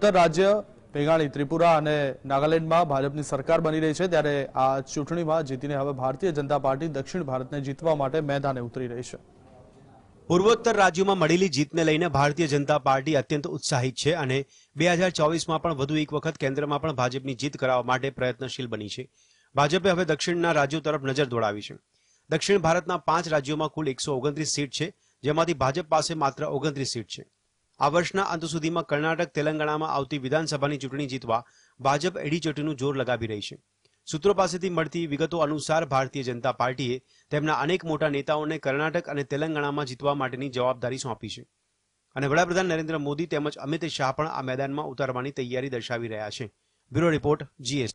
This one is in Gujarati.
ઉત્તર રાજ્ય ભેગાણી ત્રિપુરા અને નાગાલેન્ડમાં ભાજપની સરકાર બની રહી છે ત્યારે આ ચૂંટણીમાં જીતીને હવે ભારતીય જનતા પાર્ટી દક્ષિણ ભારતને જીતવા માટે મેદાને ઉતરી રહી છે પૂર્વોત્તર રાજ્યોમાં મળેલી જીતને લઈને ભારતીય જનતા પાર્ટી અત્યંત ઉત્સાહિત છે અને બે હજાર ચોવીસમાં પણ વધુ એક વખત કેન્દ્રમાં પણ ભાજપની જીત કરાવવા માટે પ્રયત્નશીલ બની છે ભાજપે હવે દક્ષિણના રાજ્યો તરફ નજર દોડાવી છે દક્ષિણ ભારતના પાંચ રાજ્યોમાં કુલ એકસો ઓગણત્રીસ સીટ છે જેમાંથી ભાજપ પાસે માત્ર ઓગણત્રીસ સીટ છે આ વર્ષના અંત સુધીમાં કર્ણાટક તેલંગાણામાં આવતી વિધાનસભાની ચૂંટણી જીતવા ભાજપ એડીચોટીનું જોર લગાવી રહી છે સૂત્રો પાસેથી મળતી વિગતો અનુસાર ભારતીય જનતા પાર્ટીએ તેમના અનેક મોટા નેતાઓને કર્ણાટક અને તેલંગાણામાં જીતવા માટેની જવાબદારી સોંપી છે અને વડાપ્રધાન નરેન્દ્ર મોદી તેમજ અમિત શાહ પણ આ મેદાનમાં ઉતારવાની તૈયારી દર્શાવી રહ્યા છે બ્યુરો રિપોર્ટ જીએસટી